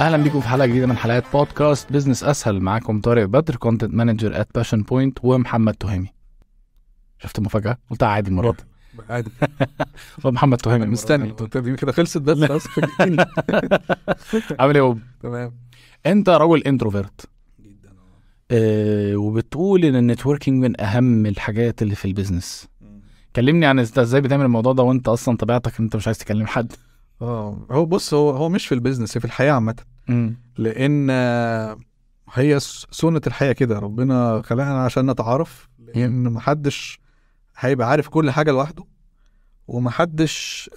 اهلا بيكم في حلقه جديده من حلقات بودكاست بزنس اسهل معاكم طارق بدر كونتنت مانجر ات باشن بوينت ومحمد تهامي شفت المفاجاه قلت عادي المره دي عادي محمد تهامي مستني كده خلصت بس عامل ايه يا تمام انت راجل انتروفيرت جدا آه. آه وبتقول ان النتوركينج من اهم الحاجات اللي في البيزنس كلمني عن انت ازاي بتعمل الموضوع ده وانت اصلا طبيعتك انت مش عايز تكلم حد اه هو بص هو هو مش في البيزنس في الحياه عامه لان هي سنه الحياه كده ربنا خلقنا عشان نتعارف لان محدش هيبقى عارف كل حاجه لوحده ومحدش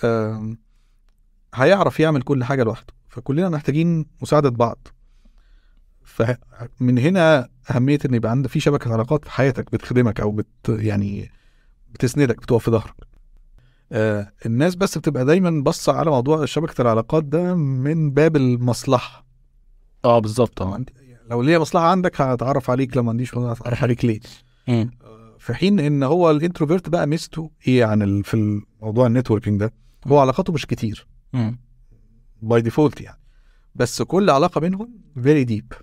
هيعرف يعمل كل حاجه لوحده فكلنا محتاجين مساعده بعض فمن هنا اهميه ان يبقى عندك في شبكه علاقات في حياتك بتخدمك او بت يعني بتسندك بتقف في ظهرك آه الناس بس بتبقى دايما باصه على موضوع شبكه العلاقات ده من باب المصلحه اه بالظبط اه لو ليا مصلحه عندك هتعرف عليك لما عنديش مصلحه هتعرف عليك ليه آه، في حين ان هو الانتروفيرت بقى ميزته ايه عن ال... في موضوع النتوركينج ده هو علاقاته مش كتير باي ديفولت يعني بس كل علاقه بينهم فيري ديب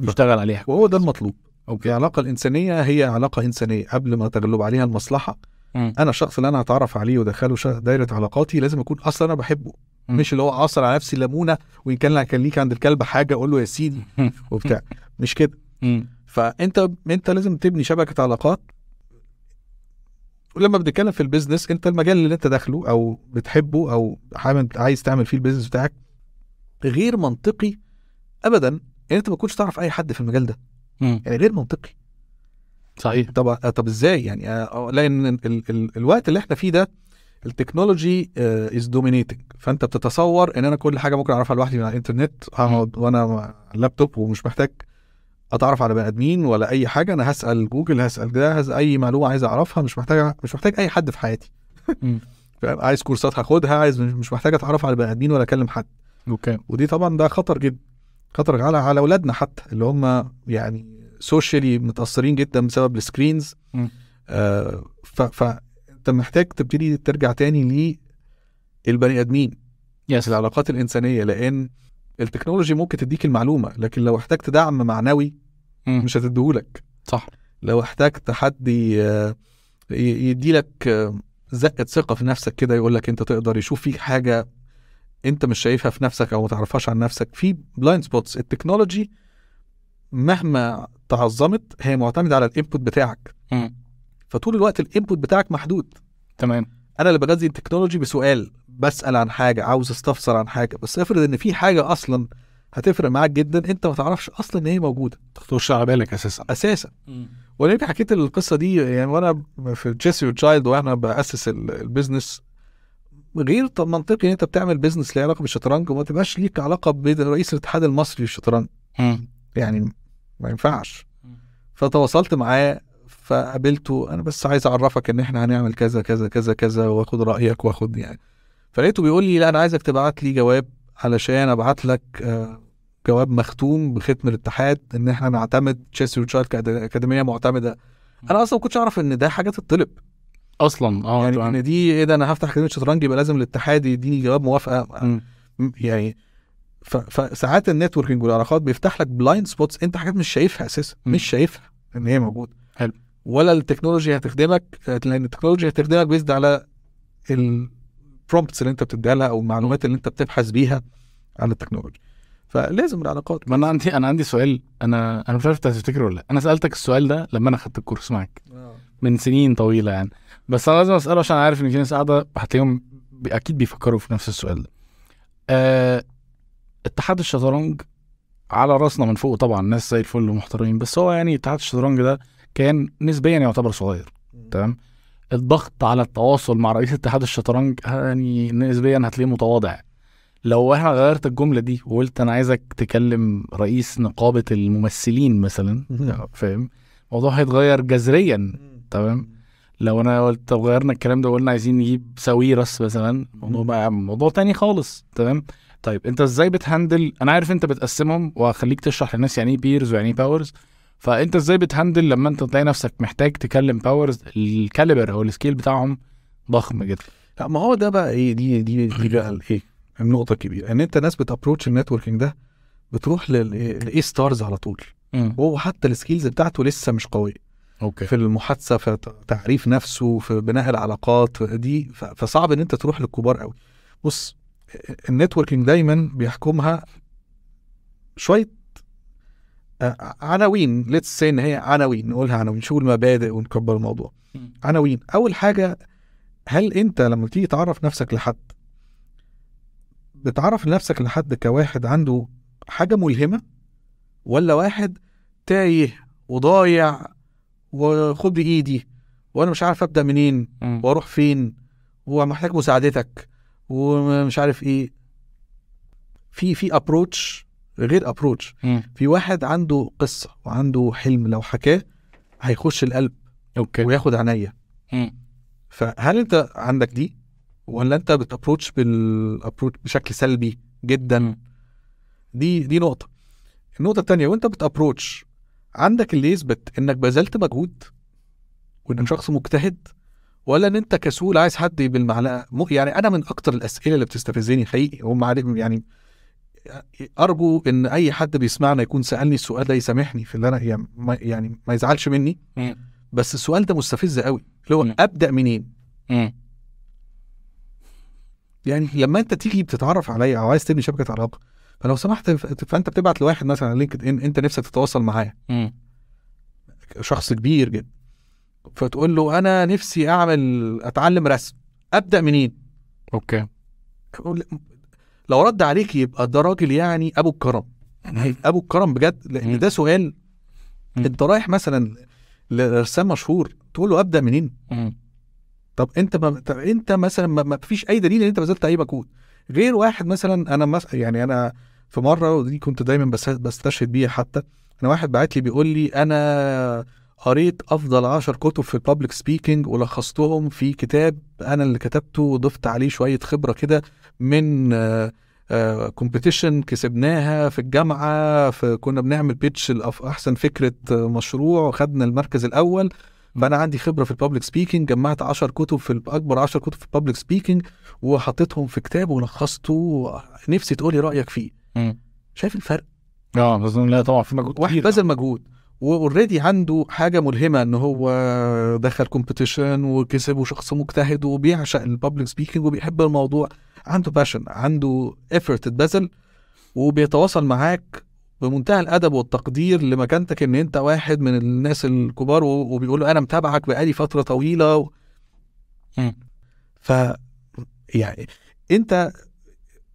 بيشتغل عليها وهو ده المطلوب اوكي العلاقه الانسانيه هي علاقه انسانيه قبل ما تغلب عليها المصلحه انا الشخص اللي انا هتعرف عليه وادخله دايره علاقاتي لازم اكون اصلا انا بحبه م. مش اللي هو عاصر على نفسي ليمونه وان كان كان ليك عند الكلب حاجه اقول له يا سيدي وبتاع مش كده فانت انت لازم تبني شبكه علاقات ولما بنتكلم في البيزنس انت المجال اللي انت داخله او بتحبه او عايز تعمل فيه البيزنس بتاعك غير منطقي ابدا ان انت ما تكونش تعرف اي حد في المجال ده م. يعني غير منطقي صحيح طب طب ازاي يعني آه، آه، لان ال ال الوقت اللي احنا فيه ده التكنولوجي از آه، دومينيتنج فانت بتتصور ان انا كل حاجه ممكن اعرفها لوحدي من على الانترنت هقعد وانا لابتوب ومش محتاج اتعرف على بني ادمين ولا اي حاجه انا هسال جوجل هسال ده اي معلومه عايز اعرفها مش محتاج مش محتاج اي حد في حياتي عايز كورسات هاخدها عايز مش محتاج اتعرف على بني ادمين ولا اكلم حد اوكي ودي طبعا ده خطر جدا خطر على على اولادنا حتى اللي هم يعني سوشيالي متاثرين جدا بسبب السكرينز آه فانت محتاج تبتدي ترجع تاني للبني ادمين يس yes. العلاقات الانسانيه لان التكنولوجي ممكن تديك المعلومه لكن لو احتجت دعم معنوي م. مش هتديهولك صح لو احتجت حد يديلك زقه ثقه في نفسك كده يقول لك انت تقدر يشوف فيك حاجه انت مش شايفها في نفسك او ما تعرفهاش عن نفسك في بلايند سبوتس التكنولوجي مهما تعظمت هي معتمده على الانبوت بتاعك فطول الوقت الانبوت بتاعك محدود تمام انا اللي بغذي التكنولوجي بسؤال بسال عن حاجه عاوز استفسر عن حاجه بس افرض ان في حاجه اصلا هتفرق معاك جدا انت ما تعرفش اصلا ان هي موجوده ما تخطرش على بالك اساسا اساسا وانا حكيت القصه دي يعني وانا في جيسي وتشايلد وانا باسس البيزنس غير منطقي ان انت بتعمل بيزنس ليه علاقه بالشطرنج وما تبقاش ليك علاقه برئيس الاتحاد المصري للشطرنج يعني ما ينفعش فتواصلت معاه فقابلته انا بس عايز اعرفك ان احنا هنعمل كذا كذا كذا كذا واخد رايك واخد يعني فلقيته بيقول لي لا انا عايزك تبعت لي جواب علشان ابعت لك آه، جواب مختوم بختم الاتحاد ان احنا نعتمد تشيلسي وتشارد كاكاديميه معتمده انا اصلا ما كنتش اعرف ان ده حاجه تطلب اصلا اه يعني ان دي ايه ده انا هفتح اكاديميه شطرنج يبقى لازم الاتحاد يديني جواب موافقه م. يعني فساعات النتوركينج والعلاقات بيفتح لك بلايند سبوتس انت حاجات مش شايفها اساسا مش شايفها ان هي موجوده حلو ولا التكنولوجيا هتخدمك لان التكنولوجيا هتخدمك بيزد على البرومبتس اللي انت بتديها لها او المعلومات اللي انت بتبحث بيها عن التكنولوجيا فلازم العلاقات ما انا عندي انا عندي سؤال انا انا مش عارف انت هتفتكر ولا لا انا سالتك السؤال ده لما انا خدت الكورس معاك آه. من سنين طويله يعني بس انا لازم اساله عشان عارف ان في ناس قاعده هتلاقيهم اكيد بيفكروا في نفس السؤال ده آه اتحاد الشطرنج على راسنا من فوق طبعا ناس زي الفل ومحترمين بس هو يعني اتحاد الشطرنج ده كان نسبيا يعتبر صغير تمام الضغط على التواصل مع رئيس اتحاد الشطرنج آه، يعني نسبيا هتلاقيه متواضع لو انا غيرت الجمله دي وقلت انا عايزك تكلم رئيس نقابه الممثلين مثلا آه، فاهم الموضوع هيتغير جذريا تمام لو انا قلت غيرنا الكلام ده وقلنا عايزين نجيب ساويرس مثلا الموضوع بقى موضوع تاني خالص تمام طيب انت ازاي بتهندل انا عارف انت بتقسمهم وخليك تشرح للناس يعني ايه بيرز ويعني ايه باورز فانت ازاي بتهندل لما انت تلاقي نفسك محتاج تكلم باورز الكاليبر او السكيل بتاعهم ضخم جدا لا ما هو ده بقى ايه دي دي دي بقى الايه النقطه الكبيره ان انت ناس بتابروتش النتوركينج ده بتروح للاي ستارز على طول وهو حتى السكيلز بتاعته لسه مش قويه أوكي. في المحادثه في تعريف نفسه في بناء العلاقات دي فصعب ان انت تروح للكبار قوي بص النتوركينج دايما بيحكمها شويه آه، عناوين ليتس سي ان هي عناوين نقولها عناوين نشوف المبادئ ونكبر الموضوع عناوين اول حاجه هل انت لما تيجي تعرف نفسك لحد بتعرف نفسك لحد كواحد عنده حاجه ملهمه ولا واحد تايه وضايع وخد ايدي وانا مش عارف ابدا منين واروح فين ومحتاج مساعدتك ومش عارف ايه في في ابروتش غير ابروتش في واحد عنده قصه وعنده حلم لو حكاه هيخش القلب اوكي وياخد عينيا فهل انت عندك دي ولا انت بتابروتش بالابروتش بشكل سلبي جدا م. دي دي نقطه النقطه الثانيه وانت بتابروتش عندك اللي يثبت انك بذلت مجهود وانك شخص مجتهد ولا ان انت كسول عايز حد بالمعلقه يعني انا من اكتر الاسئله اللي بتستفزني حقيقي هم يعني ارجو ان اي حد بيسمعنا يكون سالني السؤال ده يسامحني في اللي انا يعني ما, يعني ما يزعلش مني بس السؤال ده مستفز قوي اللي هو ابدا منين؟ يعني لما انت تيجي بتتعرف عليا او عايز تبني شبكه علاقه فلو سمحت فانت بتبعت لواحد مثلا على لينكد ان انت نفسك تتواصل معاه شخص كبير جدا فتقول له انا نفسي اعمل اتعلم رسم ابدا منين اوكي لو رد عليك يبقى ده راجل يعني ابو الكرم ابو الكرم بجد لان ده سؤال انت رايح مثلا لرسام مشهور تقول له ابدا منين طب انت ما طب انت مثلا ما, فيش اي دليل ان انت بذلت اي مجهود غير واحد مثلا انا مثلا يعني انا في مره ودي كنت دايما بستشهد بيها حتى انا واحد بعت لي بيقول لي انا قريت افضل عشر كتب في الببليك سبيكنج ولخصتهم في كتاب انا اللي كتبته وضفت عليه شويه خبره كده من كومبيتيشن آه، آه، كسبناها في الجامعه في كنا بنعمل بيتش احسن فكره آه، مشروع وخدنا المركز الاول فانا عندي خبره في الببليك سبيكنج جمعت 10 كتب في اكبر 10 كتب في الببليك سبيكنج وحطيتهم في كتاب ولخصته نفسي تقولي رايك فيه م. شايف الفرق اه لا طبعا في مجهود واحد بذل مجهود واوريدي عنده حاجه ملهمه ان هو دخل كومبيتيشن وكسب وشخص مجتهد وبيعشق الببليك سبيكينج وبيحب الموضوع عنده باشن عنده ايفورت اتبذل وبيتواصل معاك بمنتهى الادب والتقدير لمكانتك ان انت واحد من الناس الكبار وبيقول له انا متابعك بقالي فتره طويله و... ف يعني انت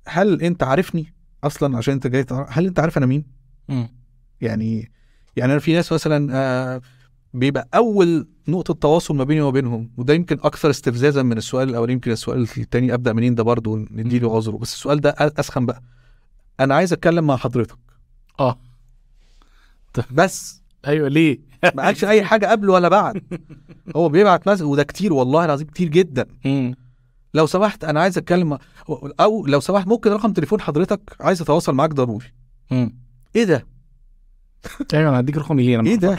هل انت عارفني اصلا عشان انت جاي هل انت عارف انا مين؟ يعني يعني انا في ناس مثلا آه، بيبقى اول نقطه تواصل ما بيني وما بينهم وده يمكن اكثر استفزازا من السؤال الاولاني يمكن السؤال الثاني ابدا منين ده برضه نديله عذره بس السؤال ده اسخن بقى انا عايز اتكلم مع حضرتك اه بس ايوه ليه ما قالش اي حاجه قبل ولا بعد هو بيبعت مسج وده كتير والله العظيم كتير جدا لو سمحت انا عايز اتكلم او لو سمحت ممكن رقم تليفون حضرتك عايز اتواصل معاك ضروري ايه ده ايوه انا هديك رقم ليه انا ايه ده؟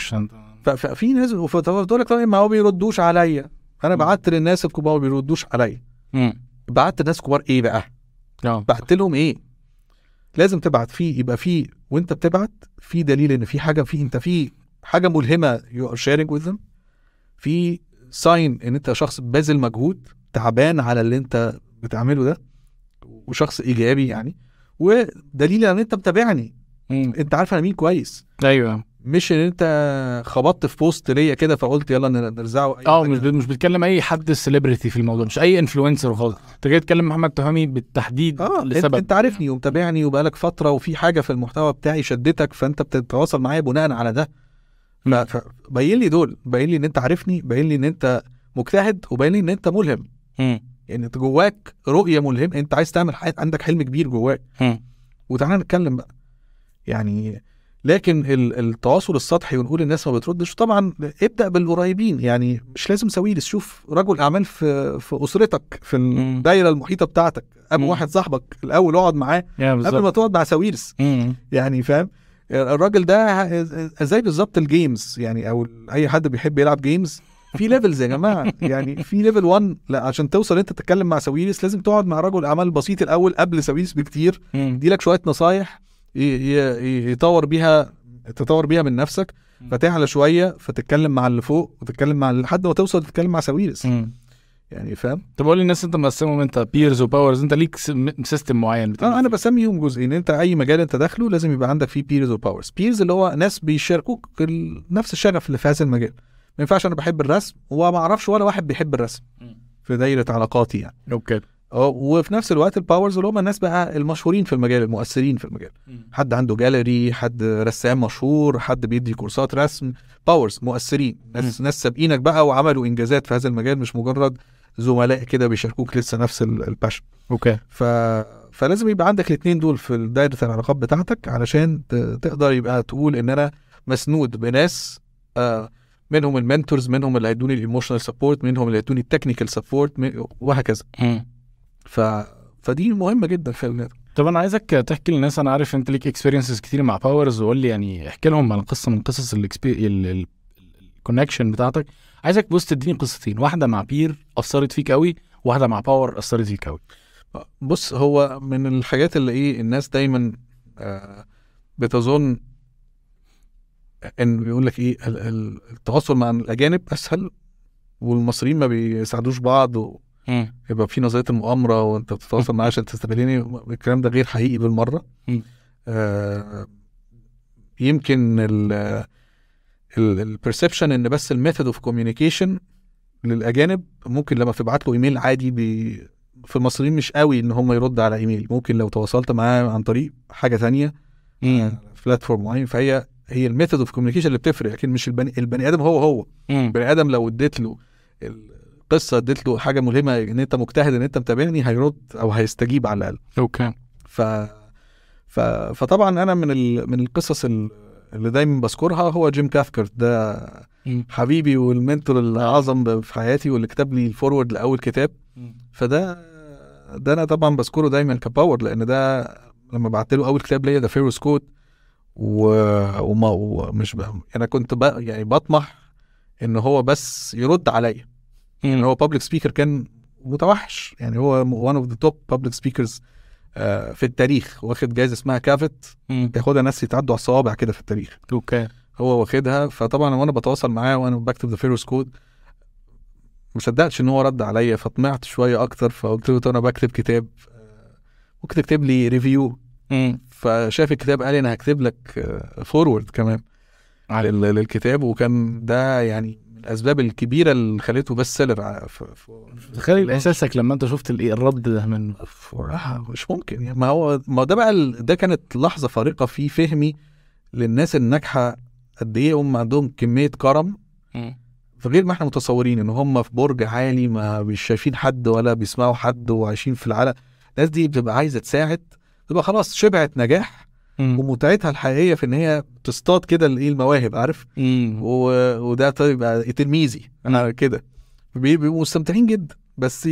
ففي ناس فقلت لك طيب ما هو بيردوش عليا انا بعت للناس الكبار ما بيردوش عليا بعت الناس كبار ايه بقى؟ اه بعت لهم ايه؟ لازم تبعت فيه يبقى فيه وانت بتبعت في دليل ان في حاجه في انت في حاجه ملهمه يو ار شيرنج وذ في ساين ان انت شخص باذل مجهود تعبان على اللي انت بتعمله ده وشخص ايجابي يعني ودليل ان انت متابعني مم. انت عارف انا مين كويس ايوه مش ان انت خبطت في بوست ليا كده فقلت يلا نرزعه اه مش مش بتكلم اي حد سليبرتي في الموضوع مش اي انفلونسر وخلاص انت جاي تكلم محمد تهامي بالتحديد آه لسبب انت عارفني ومتابعني وبقالك فتره وفي حاجه في المحتوى بتاعي شدتك فانت بتتواصل معايا بناء على ده باين لي دول باين لي ان انت عارفني باين لي ان انت مجتهد وباين لي ان انت ملهم م. يعني انت جواك رؤيه ملهمه انت عايز تعمل حاجه عندك حلم كبير جواك م. وتعالى نتكلم بقى يعني لكن التواصل السطحي ونقول الناس ما بتردش طبعا ابدا بالقريبين يعني مش لازم سويلس شوف رجل اعمال في في اسرتك في الدايره المحيطه بتاعتك قبل واحد صاحبك الاول اقعد معاه قبل ما تقعد مع مم. يعني فاهم الراجل ده زي بالظبط الجيمز يعني او اي حد بيحب يلعب جيمز في ليفلز يا جماعه يعني في ليفل 1 لا عشان توصل انت تتكلم مع سويرس لازم تقعد مع رجل اعمال بسيط الاول قبل سويرس بكتير يديلك شويه نصايح يطور بيها تطور بيها من نفسك فتعلى شويه فتتكلم مع اللي فوق وتتكلم مع لحد ما توصل تتكلم مع ساويرس يعني فاهم طب قول للناس انت مقسمهم انت بيرز وباورز انت ليك سيستم معين اه انا بسميهم جزئين انت اي مجال انت داخله لازم يبقى عندك فيه بيرز وباورز بيرز اللي هو ناس بيشاركوك نفس الشغف اللي في هذا المجال ما ينفعش انا بحب الرسم وما اعرفش ولا واحد بيحب الرسم في دايره علاقاتي يعني اوكي وفي نفس الوقت الباورز اللي هم الناس بقى المشهورين في المجال المؤثرين في المجال حد عنده جاليري حد رسام مشهور حد بيدي كورسات رسم باورز مؤثرين ناس ناس سابقينك بقى وعملوا انجازات في هذا المجال مش مجرد زملاء كده بيشاركوك لسه نفس الباشن اوكي ف فلازم يبقى عندك الاثنين دول في دايره العلاقات بتاعتك علشان تقدر يبقى تقول ان انا مسنود بناس آ... آه، منهم المنتورز منهم اللي هيدوني الايموشنال سبورت منهم اللي هيدوني التكنيكال سبورت وهكذا ف... فدي مهمه جدا في النادي طب انا عايزك تحكي للناس انا عارف انت ليك اكسبيرينسز كتير مع باورز وقول لي يعني احكي لهم عن قصه من قصص الكونكشن بتاعتك عايزك بص تديني قصتين واحده مع بير اثرت فيك قوي واحده مع باور اثرت فيك قوي بص هو من الحاجات اللي ايه الناس دايما آه، بتظن ان بيقول لك ايه التواصل مع الاجانب اسهل والمصريين ما بيساعدوش بعض مم. يبقى في نظريه المؤامره وانت بتتواصل معاه عشان تستغلني الكلام ده غير حقيقي بالمره آه يمكن البرسبشن ان بس الميثود اوف كوميونيكيشن للاجانب ممكن لما تبعت له ايميل عادي بي في المصريين مش قوي ان هم يرد على ايميل ممكن لو تواصلت معاه عن طريق حاجه ثانيه بلاتفورم آه، معين فهي هي الميثود اوف كوميونيكيشن اللي بتفرق لكن مش البني, البني ادم هو هو البني ادم لو اديت له ال... قصه اديت له حاجه ملهمه ان انت مجتهد ان انت متابعني هيرد او هيستجيب على الاقل اوكي ف... ف... فطبعا انا من ال... من القصص اللي دايما بذكرها هو جيم كافكر ده حبيبي والمنتور الاعظم في حياتي واللي كتب لي الفورورد لاول كتاب فده ده انا طبعا بذكره دايما كباور لان ده لما بعت له اول كتاب ليا ذا فيروس كود و... وما ومش بقى. انا كنت بقى يعني بطمح ان هو بس يرد عليا يعني هو بابليك سبيكر كان متوحش يعني هو وان اوف ذا توب بابليك سبيكرز في التاريخ واخد جايزه اسمها كافت بياخدها ناس يتعدوا على الصوابع كده في التاريخ اوكي هو واخدها فطبعا وانا بتواصل معاه وانا بكتب ذا فيروس كود ما صدقتش ان هو رد عليا فطمعت شويه اكتر فقلت له انا بكتب كتاب آه، ممكن تكتب لي ريفيو فشاف الكتاب قال لي انا هكتب لك فورورد آه، كمان على للكتاب وكان ده يعني الاسباب الكبيره اللي خليته بس سيلر تخيل احساسك لما انت شفت الرد ده من آه، مش ممكن يعني ما هو ما ده بقى ده كانت لحظه فارقه في فهمي للناس الناجحه قد ايه هم عندهم كميه كرم غير ما احنا متصورين ان هم في برج عالي ما مش شايفين حد ولا بيسمعوا حد وعايشين في العالم الناس دي بتبقى عايزه تساعد تبقى خلاص شبعت نجاح ومتعتها الحقيقيه في ان هي تصطاد كده الايه المواهب عارف و... وده طيب تلميذي انا كده بيبقوا مستمتعين جدا بس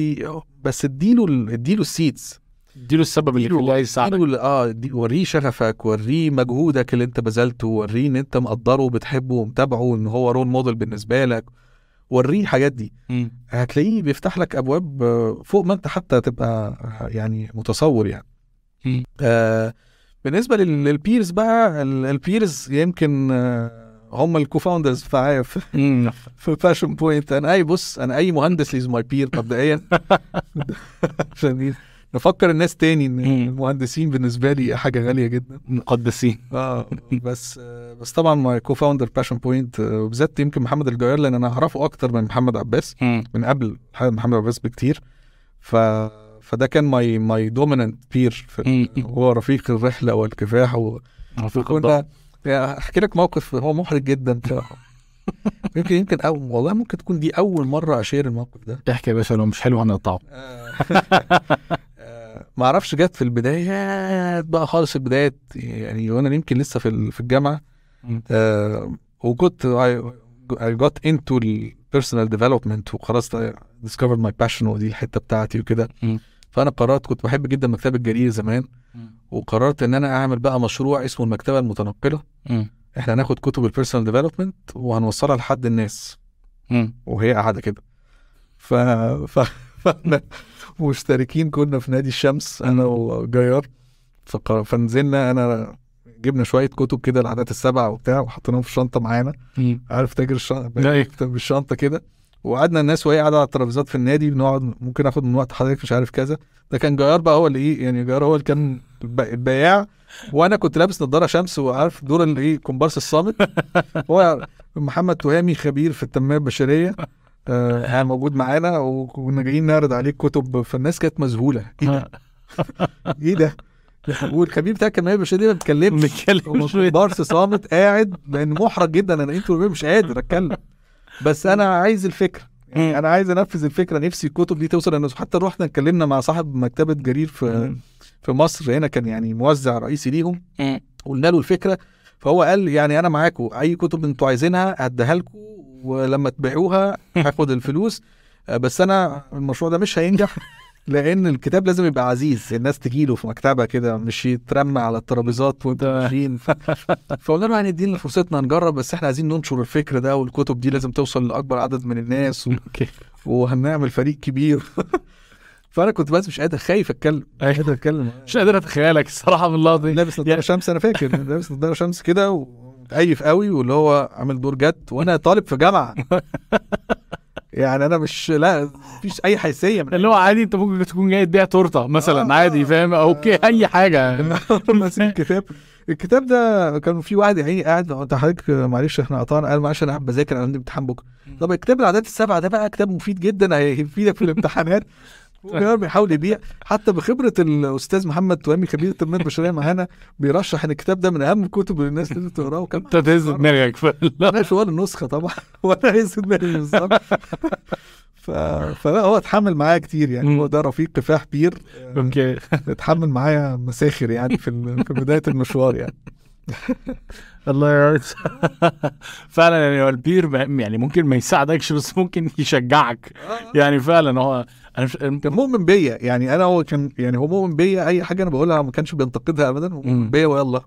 بس اديله اديله السيدز اديله السبب اللي خلاه عايز يساعدك اه وريه شغفك وريه مجهودك اللي انت بذلته وريه ان انت مقدره وبتحبه ومتابعه ان هو رول موديل بالنسبه لك وريه الحاجات دي م. هتلاقيه بيفتح لك ابواب آه، فوق ما انت حتى تبقى يعني متصور يعني آه بالنسبه للبيرز بقى البيرز يمكن آه، هم الكوفاوندرز فاوندرز في, في فاشن بوينت انا اي بص انا اي مهندس از ماي بير مبدئيا عشان إيه؟ نفكر الناس تاني ان المهندسين بالنسبه لي حاجه غاليه جدا مقدسين اه بس آه، بس طبعا ماي كو فاوندر باشن بوينت وبالذات يمكن محمد الجوير لان انا اعرفه اكتر من محمد عباس من قبل محمد عباس بكتير ف فده كان ماي ماي دوميننت بير هو رفيق الرحله والكفاح و... رفيق كنا احكي يعني لك موقف هو محرج جدا يمكن يمكن أو والله ممكن تكون دي اول مره اشير الموقف ده احكي يا باشا لو مش حلو هنقطعه آه. آه، ما اعرفش جت في البدايه بقى خالص البدايات يعني وانا يمكن لسه في في الجامعه آه وكنت اي جوت انتو البيرسونال ديفلوبمنت وخلاص ديسكفرد ماي باشن ودي الحته بتاعتي وكده فانا قررت كنت بحب جدا مكتبه الجرير زمان وقررت ان انا اعمل بقى مشروع اسمه المكتبه المتنقله م. احنا هناخد كتب البيرسونال ديفلوبمنت وهنوصلها لحد الناس م. وهي قاعده كده ف ف مشتركين كنا في نادي الشمس انا وجيار فقر... فنزلنا انا جبنا شويه كتب كده العادات السبعه وبتاع وحطيناهم في الشنطه معانا عارف تاجر إيه؟ الشنطه بالشنطه كده وقعدنا الناس وهي قاعده على الترابيزات في النادي بنقعد ممكن اخد من وقت حضرتك مش عارف كذا ده كان جيار بقى هو اللي ايه يعني جيار هو اللي كان البياع وانا كنت لابس نظاره شمس وعارف دور اللي ايه كومبارس الصامت هو محمد تهامي خبير في التنميه البشريه آه موجود معانا وكنا جايين نعرض عليه كتب فالناس كانت مذهوله ايه ده؟ ايه ده؟ والخبير بتاع الكمية البشريه دي ما بيتكلمش بيتكلمش بارس صامت قاعد لان محرج جدا انا انتوا مش قادر اتكلم بس انا عايز الفكره انا عايز انفذ الفكره نفسي الكتب دي توصل للناس حتى رحنا اتكلمنا مع صاحب مكتبه جرير في في مصر هنا كان يعني موزع رئيسي ليهم قلنا له الفكره فهو قال يعني انا معاكم اي كتب انتوا عايزينها هديها لكم ولما تبيعوها هاخد الفلوس آه، بس انا المشروع ده مش هينجح لان الكتاب لازم يبقى عزيز الناس تجيله في مكتبه كده مش يترمى على الترابيزات وانتوا ماشيين فقلنا له يعني ادينا فرصتنا نجرب بس احنا عايزين ننشر الفكر ده والكتب دي لازم توصل لاكبر عدد من الناس و... وهنعمل فريق كبير فانا كنت بس مش قادر خايف اتكلم مش أيوه. قادر اتكلم مش قادر اتخيلك الصراحه من الله دي لابس نضاره يعني شمس انا فاكر لابس نضاره شمس كده وقايف قوي واللي هو عامل دور جت وانا طالب في جامعه يعني انا مش لا مفيش اي حيثيه من اللي هو عادي انت ممكن تكون جاي تبيع تورته مثلا آه عادي آه، فاهم اوكي آه اي حاجه ماسك يعني. آه، آه، الكتاب الكتاب ده كان في واحد يعني قاعد انت حضرتك معلش احنا قطعنا قال معلش انا قاعد بذاكر انا عندي امتحان بكره طب الكتاب العادات السبعه ده بقى كتاب مفيد جدا هيفيدك في الامتحانات التيار بيحاول يبيع حتى بخبره الاستاذ محمد توامي خبير التنميه البشريه معانا بيرشح ان الكتاب ده من اهم الكتب اللي الناس لازم تقراه وكمان انت تهز دماغك مش ولا النسخه طبعا ولا هز دماغي بالظبط ف... فلا هو اتحمل معايا كتير يعني هو ده رفيق كفاح بير اوكي اتحمل معايا مساخر يعني في في بدايه المشوار يعني الله يا فعلا يعني البير يعني ممكن ما يساعدكش بس ممكن يشجعك آه. يعني فعلا هو انا مش كان مؤمن بيا يعني انا هو كان يعني هو مؤمن بيا اي حاجه انا بقولها ما كانش بينتقدها ابدا بيا ويلا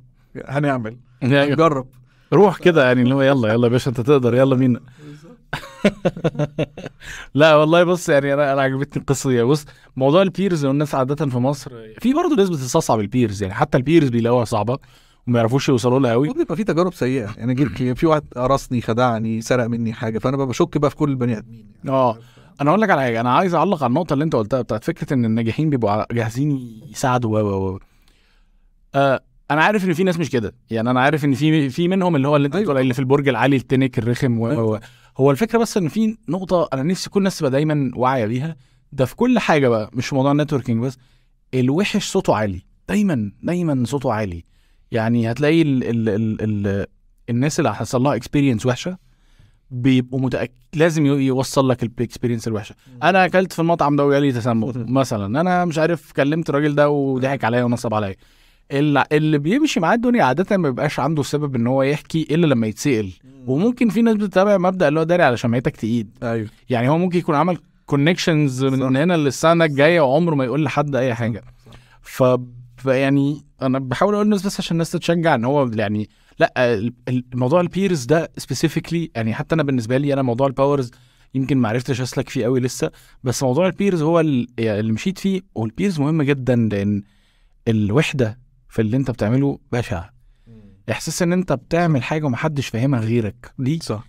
هنعمل أيوه. نجرب روح كده يعني اللي هو يلا يلا يا باشا انت تقدر يلا بينا لا والله بص يعني انا انا عجبتني القصه دي بص موضوع البيرز والناس عاده في مصر في برضه نسبه استصعب البيرز يعني حتى البيرز بيلاقوها صعبه ما يعرفوش يوصلوا لها قوي بيبقى في تجارب سيئه يعني جيت في واحد قرصني خدعني سرق مني حاجه فانا بشك بقى في كل البني ادمين يعني. اه انا اقول لك على حاجه انا عايز اعلق على النقطه اللي انت قلتها بتاعت فكره ان الناجحين بيبقوا جاهزين يساعدوا و و آه انا عارف ان في ناس مش كده يعني انا عارف ان في في منهم اللي هو اللي انت أيوة. اللي في البرج العالي التنك الرخم و أيوة. هو الفكره بس ان في نقطه انا نفسي كل الناس تبقى دايما واعيه بيها ده في كل حاجه بقى مش موضوع النتوركينج بس الوحش صوته عالي دايما دايما صوته عالي يعني هتلاقي ال ال ال الـ الناس اللي حصل لها اكسبيرينس وحشه بيبقوا متأكد لازم يوصل لك الاكسبيرينس الوحشه انا اكلت في المطعم ده وجالي تسمم مثلا انا مش عارف كلمت الراجل ده وضحك عليا ونصب عليا اللي بيمشي معاه الدنيا عاده ما بيبقاش عنده سبب ان هو يحكي الا لما يتسال وممكن في ناس بتتابع مبدا اللي هو داري على شمعتك تقيد ايوه يعني هو ممكن يكون عمل كونكشنز من هنا للسنه الجايه وعمره ما يقول لحد اي حاجه صح. صح. فيعني انا بحاول اقول الناس بس عشان الناس تتشجع ان هو يعني لا الموضوع البيرز ده سبيسيفيكلي يعني حتى انا بالنسبه لي انا موضوع الباورز يمكن ما عرفتش اسلك فيه قوي لسه بس موضوع البيرز هو اللي مشيت فيه والبيرز مهم جدا لان الوحده في اللي انت بتعمله بشع احساس ان انت بتعمل حاجه ومحدش فاهمها غيرك دي صح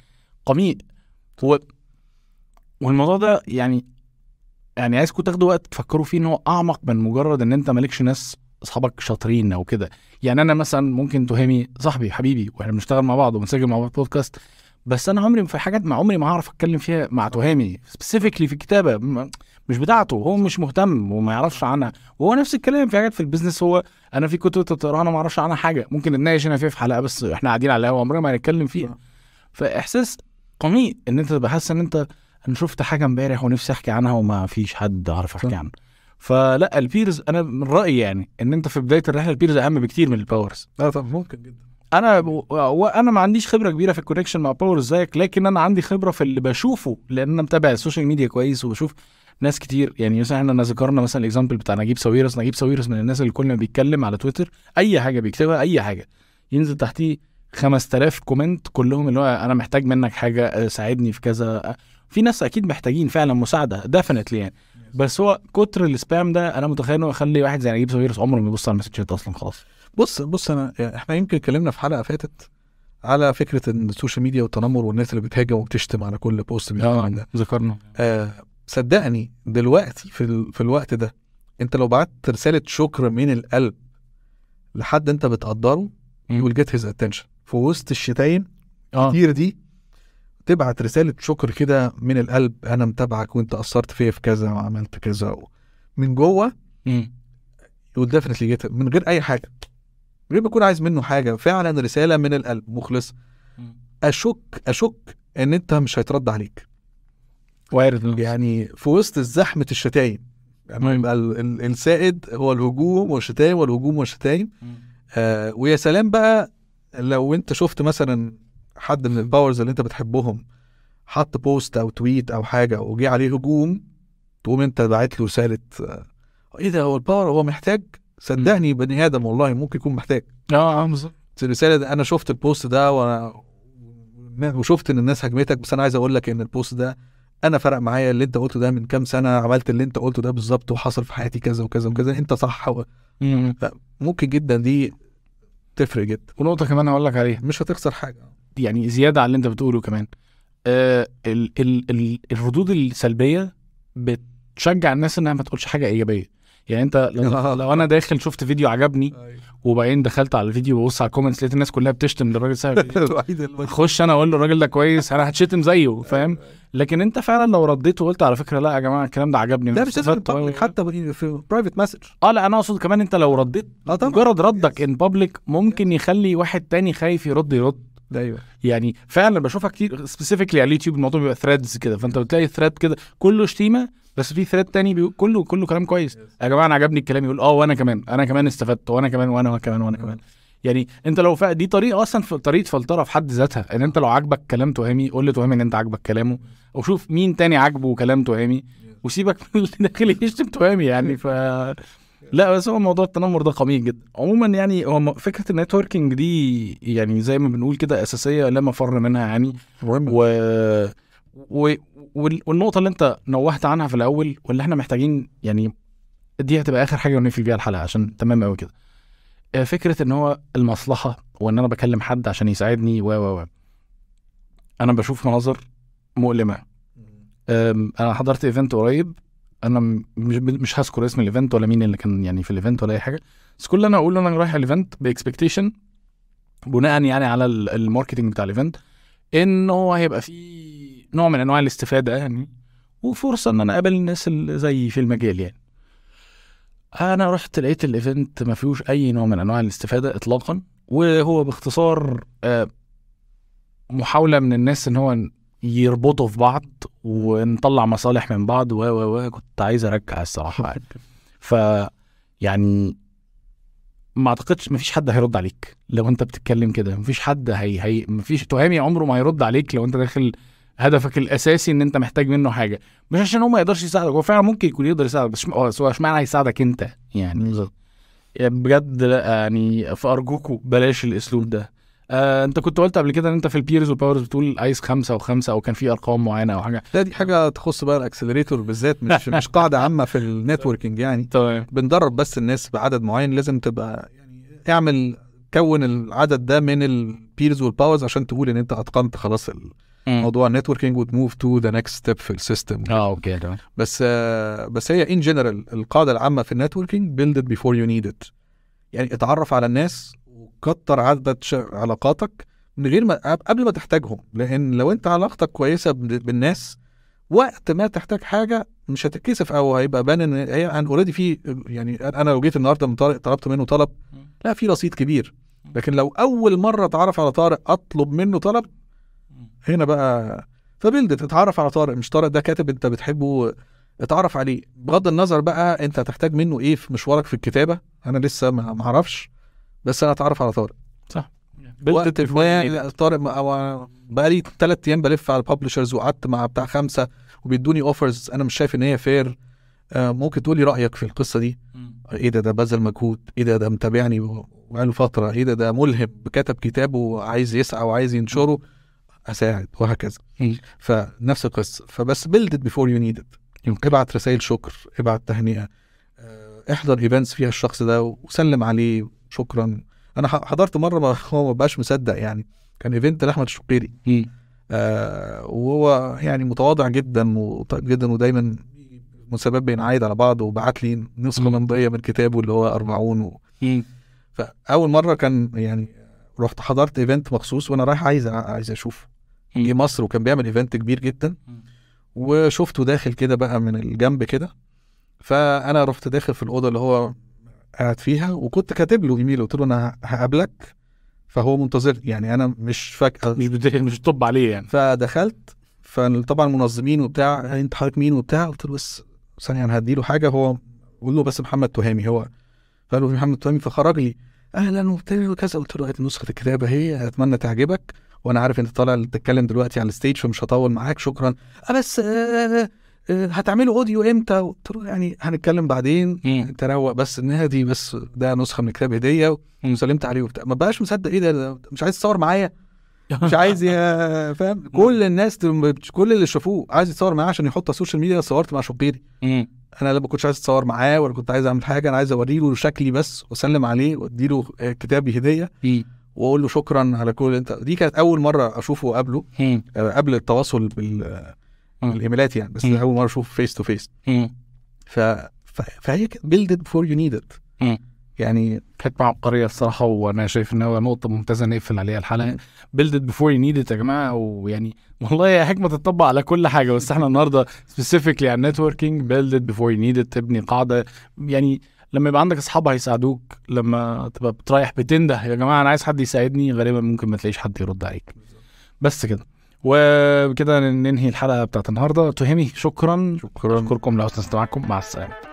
قميء هو والموضوع ده يعني يعني عايزكم تاخدوا وقت تفكروا فيه ان هو اعمق من مجرد ان انت مالكش ناس اصحابك شاطرين او كده يعني انا مثلا ممكن تهمي صاحبي حبيبي واحنا بنشتغل مع بعض وبنسجل مع بعض بودكاست بس انا عمري في حاجات ما عمري ما هعرف اتكلم فيها مع تهامي سبيسيفيكلي في الكتابه مش بتاعته هو مش مهتم وما يعرفش عنها وهو نفس الكلام في حاجات في البيزنس هو انا في كتب انت بتقراها انا ما اعرفش عنها حاجه ممكن نناقش هنا فيها في حلقه بس احنا قاعدين على القهوه عمرنا ما هنتكلم فيها فاحساس قميء ان انت تبقى حاسس ان انت انا شفت حاجه امبارح ونفسي احكي عنها وما فيش حد عارف احكي عنها فلا البيرز انا من رايي يعني ان انت في بدايه الرحله البيرز اهم بكتير من الباورز اه طب ممكن جدا انا وانا ما عنديش خبره كبيره في الكونكشن مع باورز زيك لكن انا عندي خبره في اللي بشوفه لان انا متابع السوشيال ميديا كويس وبشوف ناس كتير يعني مثلا احنا ذكرنا مثلا الاكزامبل بتاع نجيب ساويرس نجيب ساويرس من الناس اللي كل ما بيتكلم على تويتر اي حاجه بيكتبها اي حاجه ينزل تحتيه 5000 كومنت كلهم اللي هو انا محتاج منك حاجه آه، ساعدني في كذا آه، في ناس اكيد محتاجين فعلا مساعده ديفنتلي يعني بس هو كتر السبام ده انا متخيل انه يخلي واحد زي نجيب ساويرس عمره ما يبص على المسجات اصلا خلاص بص بص انا يعني احنا يمكن اتكلمنا في حلقه فاتت على فكره ان السوشيال ميديا والتنمر والناس اللي بتهاجم وبتشتم على كل بوست اه ذكرنا آه صدقني دلوقتي في, ال... في الوقت ده انت لو بعت رساله شكر من القلب لحد انت بتقدره يو ويل جيت هيز اتنشن في وسط الشتايم آه. كتير دي تبعت رساله شكر كده من القلب انا متابعك وانت اثرت فيا في كذا وعملت كذا و... من جوه وديفنتلي جيت من غير اي حاجه من غير ما اكون عايز منه حاجه فعلا رساله من القلب مخلصه اشك اشك ان انت مش هيترد عليك وارد يعني في وسط زحمه الشتايم يعني السائد هو الهجوم والشتايم والهجوم والشتايم آه ويا سلام بقى لو انت شفت مثلا حد من الباورز اللي انت بتحبهم حط بوست او تويت او حاجه وجي عليه هجوم تقوم انت باعت له رساله آه، ايه ده هو الباور هو محتاج صدقني بني ادم والله ممكن يكون محتاج اه, آه، بالظبط الرساله ده انا شفت البوست ده وانا وشفت ان الناس هجمتك بس انا عايز اقول لك ان البوست ده انا فرق معايا اللي انت قلته ده من كام سنه عملت اللي انت قلته ده بالظبط وحصل في حياتي كذا وكذا وكذا انت صح و... ممكن جدا دي تفرق جدا ونقطه كمان هقول لك عليها مش هتخسر حاجه يعني زياده على اللي انت بتقوله كمان آه ال ال ال الردود السلبيه بتشجع الناس انها ما تقولش حاجه ايجابيه يعني انت لو, لو انا داخل شفت فيديو عجبني أيوة. وبعدين دخلت على الفيديو ببص على الكومنتس لقيت الناس كلها بتشتم للراجل صاحب اخش انا اقول له الراجل ده كويس انا هتشتم زيه أيوة، فاهم أيوة. لكن انت فعلا لو رديت وقلت على فكره لا يا جماعه الكلام ده عجبني ده مش حتى في برايفت مسج اه لا انا اقصد كمان انت لو رديت آه، مجرد ردك ان بابليك ممكن يخلي واحد تاني خايف يرد يرد ايوه يعني فعلا بشوفها كتير سبيسيفيكلي على اليوتيوب الموضوع بيبقى ثريدز كده فانت بتلاقي ثريد كده كله شتيمه بس في ثريد تاني بيقول كله كله كلام كويس يا جماعه انا عجبني الكلام يقول اه وانا كمان انا كمان استفدت وانا كمان وانا كمان وانا كمان يعني انت لو دي طريقه اصلا في طريقه فلتره في حد ذاتها ان يعني انت لو عاجبك كلام تهامي قول لتهامي ان انت عاجبك كلامه وشوف مين تاني عاجبه كلام تهامي وسيبك من اللي داخل يشتم تهامي يعني ف لا بس هو موضوع التنمر ده قبيح جدا عموما يعني هو فكره النتوركينج دي يعني زي ما بنقول كده اساسيه لا مفر منها يعني مهم. و... و... والنقطه اللي انت نوهت عنها في الاول واللي احنا محتاجين يعني دي هتبقى اخر حاجه ونقفل بيها الحلقه عشان تمام قوي كده آه، فكره ان هو المصلحه وان انا بكلم حد عشان يساعدني و و و انا بشوف مناظر مؤلمه انا حضرت ايفنت قريب انا مش مش هذكر اسم الايفنت ولا مين اللي كان يعني في الايفنت ولا اي حاجه بس كل انا اقول انا رايح الايفنت باكسبكتيشن بناء يعني على الماركتنج بتاع الايفنت ان هو هيبقى فيه نوع من انواع الاستفاده يعني وفرصه ان انا اقابل الناس اللي زيي في المجال يعني انا رحت لقيت الايفنت ما فيهوش اي نوع من انواع الاستفاده اطلاقا وهو باختصار آه، محاوله من الناس ان هو يربطوا في بعض ونطلع مصالح من بعض و و و كنت عايز ارجع الصراحه يعني. ف يعني ما اعتقدش ما فيش حد هيرد عليك لو انت بتتكلم كده ما فيش حد هي هي فيش تهامي عمره ما هيرد عليك لو انت داخل هدفك الاساسي ان انت محتاج منه حاجه مش عشان هو ما يقدرش يساعدك هو فعلا ممكن يكون يقدر يساعدك بس هو اشمعنى هيساعدك انت يعني بالظبط يعني بجد يعني فارجوكوا بلاش الاسلوب ده آه انت كنت قلت قبل كده ان انت في البيرز والباورز بتقول عايز خمسه وخمسه او كان في ارقام معينه او حاجه لا دي حاجه تخص بقى الاكسلريتور بالذات مش مش قاعده عامه في النتوركينج يعني طيب بندرب بس الناس بعدد معين لازم تبقى يعني اعمل كون العدد ده من البيرز والباورز عشان تقول ان انت اتقنت خلاص موضوع النتوركينج موف تو ذا نكست ستيب في السيستم اه اوكي تمام بس آه بس هي ان جنرال القاعده العامه في النتوركينج بيلد ات بيفور يو نيد ات يعني اتعرف على الناس كتر عدد علاقاتك من غير ما قبل ما تحتاجهم لان لو انت علاقتك كويسه بالناس وقت ما تحتاج حاجه مش هتتكسف او هيبقى بان ان هي انا اوريدي في يعني انا لو جيت النهارده من طارق طلبت منه طلب لا في رصيد كبير لكن لو اول مره اتعرف على طارق اطلب منه طلب هنا بقى فبلد اتعرف على طارق مش طارق ده كاتب انت بتحبه اتعرف عليه بغض النظر بقى انت هتحتاج منه ايه في مشوارك في الكتابه انا لسه ما اعرفش بس انا اتعرف على طارق صح وقت ما طارق او لي ثلاث ايام بلف على الببلشرز وقعدت مع بتاع خمسه وبيدوني اوفرز انا مش شايف ان هي فير آه ممكن تقولي رايك في القصه دي م. ايه ده ده بذل مجهود ايه ده ده متابعني بقاله فتره ايه ده ده ملهم كتب كتاب وعايز يسعى وعايز ينشره اساعد وهكذا م. فنفس القصه فبس بيلد بيفور يو نيد ابعت رسائل شكر ابعت تهنئه آه، احضر ايفنتس فيها الشخص ده وسلم عليه شكرا انا حضرت مره ما هو ما بقاش مصدق يعني كان ايفنت لاحمد الشقيري آه وهو يعني متواضع جدا وطيب جدا ودايما مناسبات بينعايد على بعض وبعت لي نسخه نمضيه من كتابه اللي هو 40 و... فاول مره كان يعني رحت حضرت ايفنت مخصوص وانا رايح عايز عايز اشوفه جه مصر وكان بيعمل ايفنت كبير جدا وشفته داخل كده بقى من الجنب كده فانا رحت داخل في الاوضه اللي هو قاعد فيها وكنت كاتب له ايميل قلت له انا هقابلك فهو منتظر يعني انا مش فجاه مش مش طب عليه يعني فدخلت فطبعا المنظمين وبتاع انت حضرتك مين وبتاع قلت له بس ثانيه انا هديله حاجه هو قول له بس محمد تهامي هو فقال له محمد تهامي فخرج لي اهلا وبتاع وكذا قلت له نسخه الكتاب اهي اتمنى تعجبك وانا عارف انت طالع تتكلم دلوقتي على الستيج فمش هطول معاك شكرا أه بس آه, أه،, أه. هتعملوا اوديو امتى؟ قلت له يعني هنتكلم بعدين تروق بس بس النادي بس ده نسخه من الكتاب هديه وسلمت عليه وبتاع ما بقاش مصدق ايه ده مش عايز تصور معايا مش عايز يا فاهم كل الناس كل اللي شافوه عايز يتصور معاه عشان يحط على السوشيال ميديا صورت مع شوبيري انا لا ما كنتش عايز اتصور معاه ولا كنت عايز اعمل حاجه انا عايز له شكلي بس واسلم عليه واديله آه، كتابي هديه واقول له شكرا على كل انت دي كانت اول مره اشوفه وقابله آه، قبل التواصل بال الايميلات يعني بس اول مره اشوف فيس تو فيس ف... فهي بيلد بفور يو نيد ات يعني حكمه عبقريه الصراحه وانا شايف ان هو نقطه ممتازه نقفل عليها الحلقه بيلد بفور يو نيد ات يا جماعه ويعني والله حكمه تطبق على كل حاجه بس احنا النهارده سبيسيفيكلي على نتوركينج بيلد بفور يو نيد ات تبني قاعده يعني لما يبقى عندك اصحاب هيساعدوك لما تبقى بتريح بتنده يا جماعه انا عايز حد يساعدني غالبا ممكن ما تلاقيش حد يرد عليك بس كده وبكده ننهي الحلقه بتاعت النهارده تهمي شكرا شكرا اشكركم لحسن استماعكم مع السلامه